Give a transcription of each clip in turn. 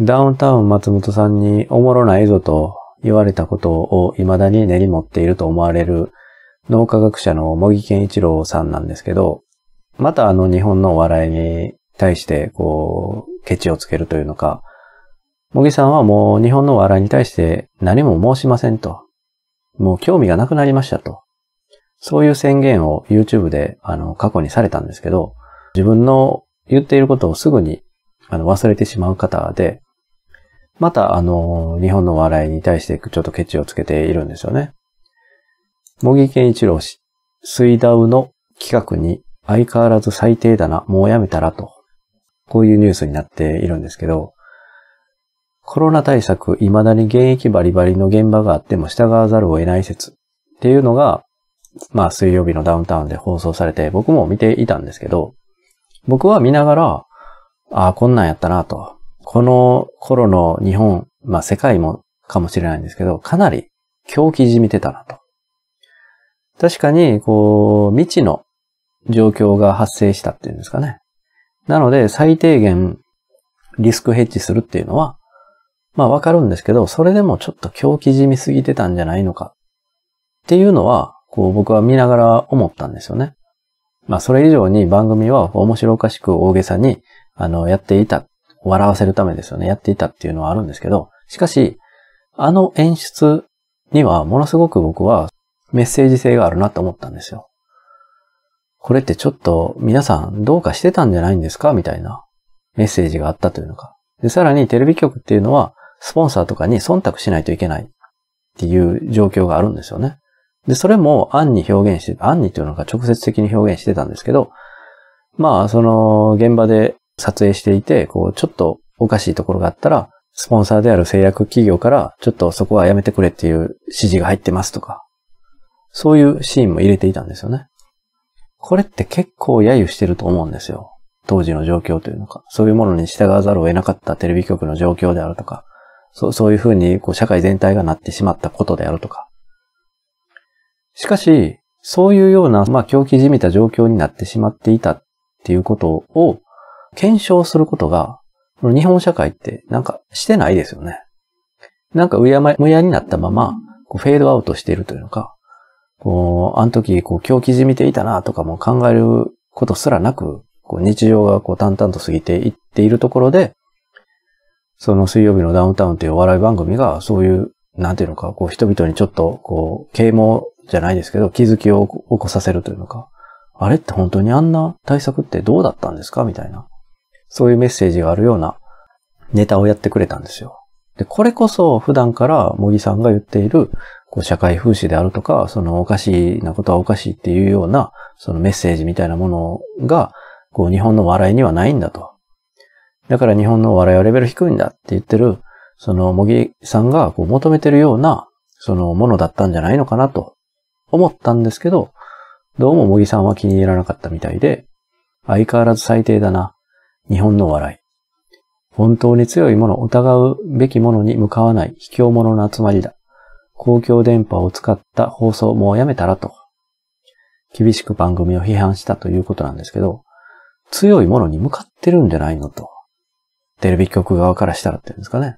ダウンタウン松本さんにおもろないぞと言われたことを未だに根に持っていると思われる脳科学者の茂木健一郎さんなんですけど、またあの日本のお笑いに対してこう、ケチをつけるというのか、茂木さんはもう日本のお笑いに対して何も申しませんと。もう興味がなくなりましたと。そういう宣言を YouTube であの過去にされたんですけど、自分の言っていることをすぐにあの忘れてしまう方で、また、あの、日本の笑いに対してちょっとケチをつけているんですよね。茂木健一郎氏、水ダウの企画に相変わらず最低だな、もうやめたらと、こういうニュースになっているんですけど、コロナ対策、未だに現役バリバリの現場があっても従わざるを得ない説っていうのが、まあ水曜日のダウンタウンで放送されて僕も見ていたんですけど、僕は見ながら、ああ、こんなんやったなと。この頃の日本、まあ世界もかもしれないんですけど、かなり狂気じみてたなと。確かに、こう、未知の状況が発生したっていうんですかね。なので、最低限リスクヘッジするっていうのは、まあわかるんですけど、それでもちょっと狂気じみすぎてたんじゃないのかっていうのは、こう僕は見ながら思ったんですよね。まあそれ以上に番組は面白おかしく大げさに、あの、やっていた笑わせるためですよね、やっていたっていうのはあるんですけど、しかし、あの演出にはものすごく僕はメッセージ性があるなと思ったんですよ。これってちょっと皆さんどうかしてたんじゃないんですかみたいなメッセージがあったというのか。で、さらにテレビ局っていうのはスポンサーとかに忖度しないといけないっていう状況があるんですよね。で、それも暗に表現して、暗にというのが直接的に表現してたんですけど、まあ、その現場で撮影していて、こう、ちょっとおかしいところがあったら、スポンサーである製薬企業から、ちょっとそこはやめてくれっていう指示が入ってますとか、そういうシーンも入れていたんですよね。これって結構揶揄してると思うんですよ。当時の状況というのか、そういうものに従わざるを得なかったテレビ局の状況であるとか、そうそういうふうにこう社会全体がなってしまったことであるとか。しかし、そういうような、まあ、狂気じみた状況になってしまっていたっていうことを、検証することが、この日本社会ってなんかしてないですよね。なんかうやま、むやになったまま、こうフェードアウトしているというか、こう、あの時、こう、狂気じみていたなとかも考えることすらなく、こう、日常がこう、淡々と過ぎていっているところで、その水曜日のダウンタウンというお笑い番組が、そういう、なんていうのか、こう、人々にちょっと、こう、啓蒙じゃないですけど、気づきを起こさせるというのか、あれって本当にあんな対策ってどうだったんですかみたいな。そういうメッセージがあるようなネタをやってくれたんですよ。で、これこそ普段から茂木さんが言っている、こう社会風刺であるとか、そのおかしいなことはおかしいっていうような、そのメッセージみたいなものが、こう日本の笑いにはないんだと。だから日本の笑いはレベル低いんだって言ってる、その茂木さんがこう求めてるような、そのものだったんじゃないのかなと思ったんですけど、どうも茂木さんは気に入らなかったみたいで、相変わらず最低だな。日本の笑い。本当に強いもの、疑うべきものに向かわない卑怯者の集まりだ。公共電波を使った放送もうやめたらと。厳しく番組を批判したということなんですけど、強いものに向かってるんじゃないのと。テレビ局側からしたらっていうんですかね。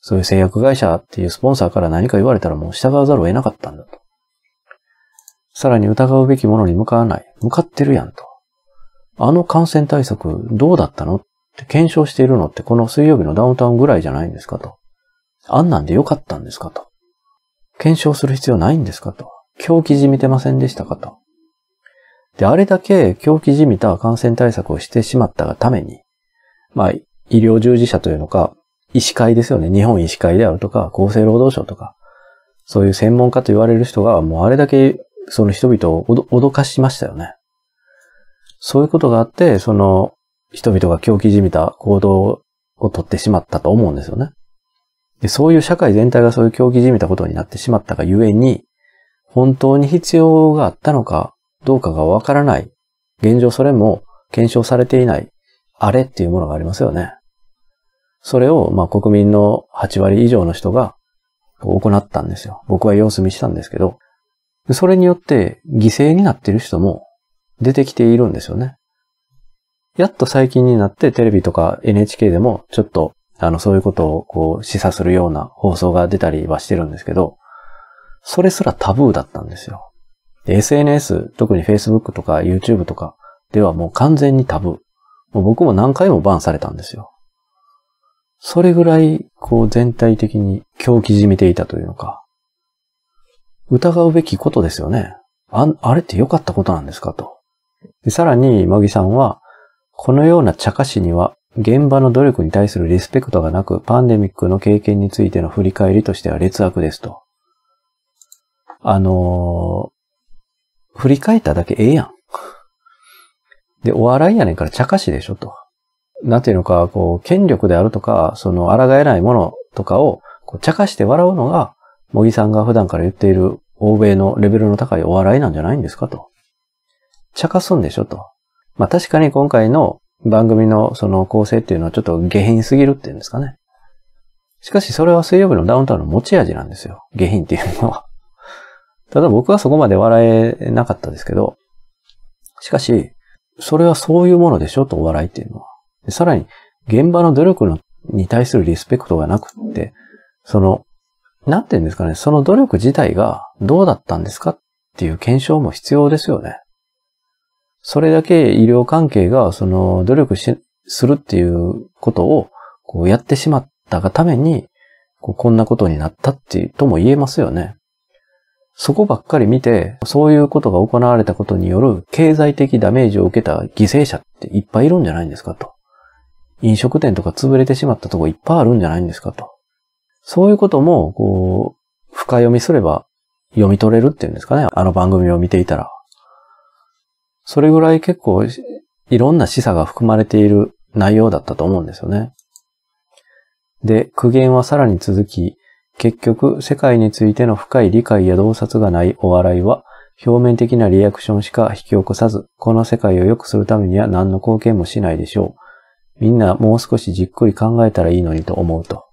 そういう製薬会社っていうスポンサーから何か言われたらもう従わざるを得なかったんだと。さらに疑うべきものに向かわない。向かってるやんと。あの感染対策どうだったのって検証しているのってこの水曜日のダウンタウンぐらいじゃないんですかと。あんなんでよかったんですかと。検証する必要ないんですかと。狂気じみてませんでしたかと。で、あれだけ狂気じみた感染対策をしてしまったがために、まあ、医療従事者というのか、医師会ですよね。日本医師会であるとか、厚生労働省とか、そういう専門家と言われる人が、もうあれだけその人々を脅かしましたよね。そういうことがあって、その人々が狂気じみた行動をとってしまったと思うんですよね。でそういう社会全体がそういう狂気じみたことになってしまったがゆえに、本当に必要があったのかどうかがわからない。現状それも検証されていない。あれっていうものがありますよね。それを、まあ、国民の8割以上の人が行ったんですよ。僕は様子見したんですけど、それによって犠牲になっている人も出てきているんですよね。やっと最近になってテレビとか NHK でもちょっとあのそういうことをこう示唆するような放送が出たりはしてるんですけど、それすらタブーだったんですよ。SNS、特に Facebook とか YouTube とかではもう完全にタブー。もう僕も何回もバンされたんですよ。それぐらい、こう全体的に狂気じみていたというのか、疑うべきことですよね。あ、あれって良かったことなんですかと。でさらに、マギさんは、このような茶化しには、現場の努力に対するリスペクトがなく、パンデミックの経験についての振り返りとしては劣悪ですと。あのー、振り返っただけええやん。で、お笑いやねんから茶化しでしょと。なんていうのか、こう、権力であるとか、その、抗えないものとかを、こう、茶化して笑うのが、茂木さんが普段から言っている欧米のレベルの高いお笑いなんじゃないんですかと。茶化すんでしょと。まあ確かに今回の番組のその構成っていうのはちょっと下品すぎるっていうんですかね。しかしそれは水曜日のダウンタウンの持ち味なんですよ。下品っていうのは。ただ僕はそこまで笑えなかったですけど、しかし、それはそういうものでしょとお笑いっていうのは。さらに、現場の努力のに対するリスペクトがなくって、その、なんて言うんですかね、その努力自体がどうだったんですかっていう検証も必要ですよね。それだけ医療関係が、その、努力し、するっていうことを、こうやってしまったがために、こうこんなことになったっていうとも言えますよね。そこばっかり見て、そういうことが行われたことによる経済的ダメージを受けた犠牲者っていっぱいいるんじゃないんですかと。飲食店とか潰れてしまったとこいっぱいあるんじゃないんですかと。そういうことも、こう、深読みすれば読み取れるっていうんですかね。あの番組を見ていたら。それぐらい結構いろんな示唆が含まれている内容だったと思うんですよね。で、苦言はさらに続き、結局、世界についての深い理解や洞察がないお笑いは、表面的なリアクションしか引き起こさず、この世界を良くするためには何の貢献もしないでしょう。みんなもう少しじっくり考えたらいいのにと思うと。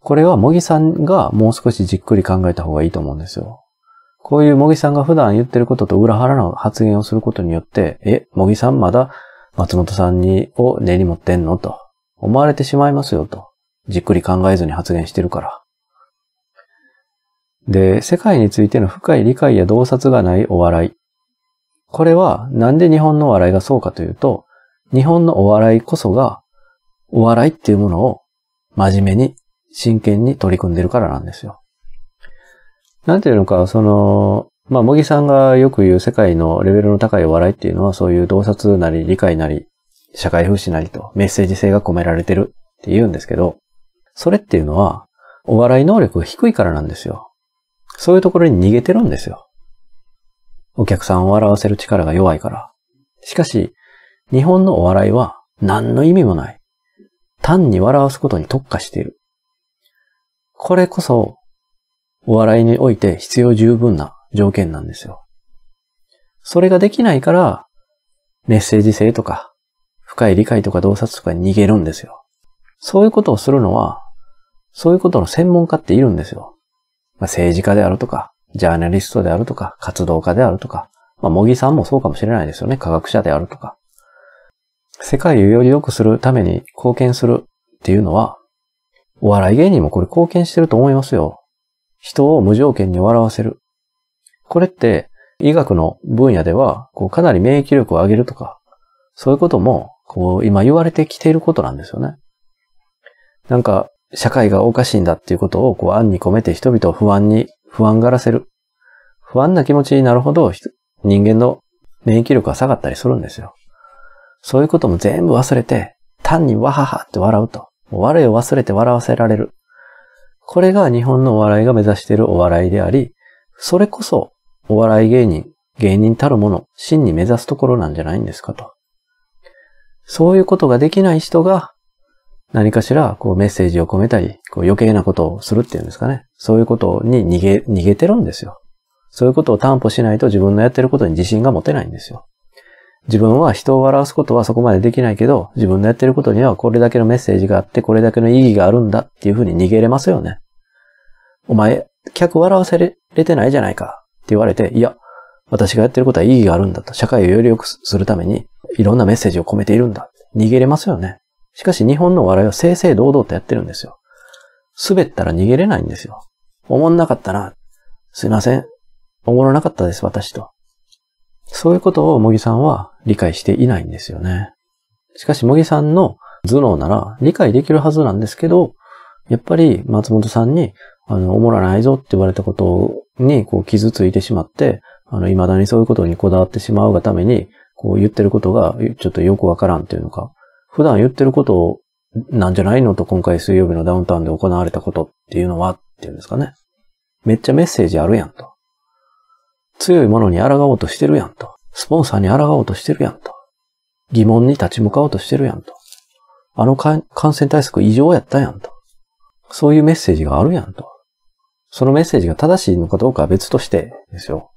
これは、茂木さんがもう少しじっくり考えた方がいいと思うんですよ。こういう茂木さんが普段言ってることと裏腹の発言をすることによって、え、茂木さんまだ松本さんに、を根に持ってんのと思われてしまいますよと。じっくり考えずに発言してるから。で、世界についての深い理解や洞察がないお笑い。これはなんで日本のお笑いがそうかというと、日本のお笑いこそが、お笑いっていうものを真面目に真剣に取り組んでるからなんですよ。なんていうのか、その、まあ、茂木さんがよく言う世界のレベルの高いお笑いっていうのは、そういう洞察なり理解なり、社会風刺なりとメッセージ性が込められてるって言うんですけど、それっていうのは、お笑い能力が低いからなんですよ。そういうところに逃げてるんですよ。お客さんを笑わせる力が弱いから。しかし、日本のお笑いは何の意味もない。単に笑わすことに特化している。これこそお笑いにおいて必要十分な条件なんですよ。それができないから、メッセージ性とか、深い理解とか洞察とかに逃げるんですよ。そういうことをするのは、そういうことの専門家っているんですよ。まあ、政治家であるとか、ジャーナリストであるとか、活動家であるとか、まあ、茂木さんもそうかもしれないですよね。科学者であるとか。世界をより良くするために貢献するっていうのは、お笑い芸人もこれ貢献してると思いますよ。人を無条件に笑わせる。これって医学の分野では、こうかなり免疫力を上げるとか、そういうことも、こう今言われてきていることなんですよね。なんか、社会がおかしいんだっていうことを、こう案に込めて人々を不安に、不安がらせる。不安な気持ちになるほど、人間の免疫力が下がったりするんですよ。そういうことも全部忘れて、単にわははって笑うと。我を忘れて笑わせられる。これが日本のお笑いが目指しているお笑いであり、それこそお笑い芸人、芸人たるもの、真に目指すところなんじゃないんですかと。そういうことができない人が、何かしら、こうメッセージを込めたり、こう余計なことをするっていうんですかね。そういうことに逃げ、逃げてるんですよ。そういうことを担保しないと自分のやってることに自信が持てないんですよ。自分は人を笑わすことはそこまでできないけど、自分のやってることにはこれだけのメッセージがあって、これだけの意義があるんだっていうふうに逃げれますよね。お前、客笑わせれてないじゃないかって言われて、いや、私がやってることは意義があるんだと、社会をより良くするために、いろんなメッセージを込めているんだ。逃げれますよね。しかし日本の笑いは正々堂々とやってるんですよ。滑ったら逃げれないんですよ。思んなかったな。すいません。おもろなかったです、私と。そういうことを茂木さんは理解していないんですよね。しかし、茂木さんの頭脳なら理解できるはずなんですけど、やっぱり松本さんに、あの、おもらないぞって言われたことに、こう、傷ついてしまって、あの、未だにそういうことにこだわってしまうがために、こう言ってることが、ちょっとよくわからんっていうのか、普段言ってることをなんじゃないのと今回水曜日のダウンタウンで行われたことっていうのはっていうんですかね。めっちゃメッセージあるやんと。強いものに抗おうとしてるやんと。スポンサーに抗おうとしてるやんと。疑問に立ち向かおうとしてるやんと。あの感染対策異常やったやんと。そういうメッセージがあるやんと。そのメッセージが正しいのかどうかは別としてですよ。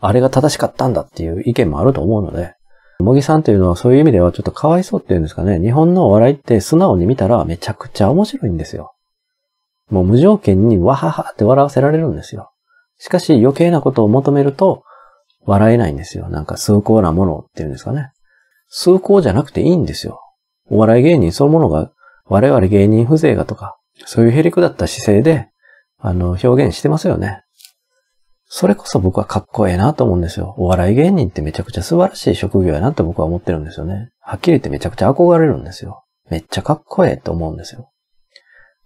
あれが正しかったんだっていう意見もあると思うので、茂木さんというのはそういう意味ではちょっとかわいそうっていうんですかね。日本のお笑いって素直に見たらめちゃくちゃ面白いんですよ。もう無条件にわははって笑わせられるんですよ。しかし余計なことを求めると、笑えないんですよ。なんか崇高なものっていうんですかね。崇高じゃなくていいんですよ。お笑い芸人そのものが、我々芸人風情がとか、そういうへりくだった姿勢で、あの、表現してますよね。それこそ僕はかっこええなと思うんですよ。お笑い芸人ってめちゃくちゃ素晴らしい職業やなって僕は思ってるんですよね。はっきり言ってめちゃくちゃ憧れるんですよ。めっちゃかっこええと思うんですよ。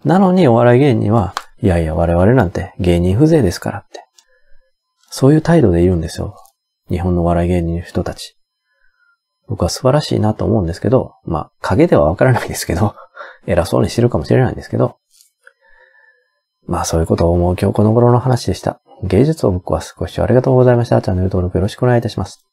なのにお笑い芸人は、いやいや我々なんて芸人風情ですからって。そういう態度でいるんですよ。日本の笑い芸人の人たち。僕は素晴らしいなと思うんですけど、まあ、影ではわからないですけど、偉そうにしてるかもしれないんですけど、まあそういうことを思う今日この頃の話でした。芸術を僕は視聴ありがとうございました。チャンネル登録よろしくお願いいたします。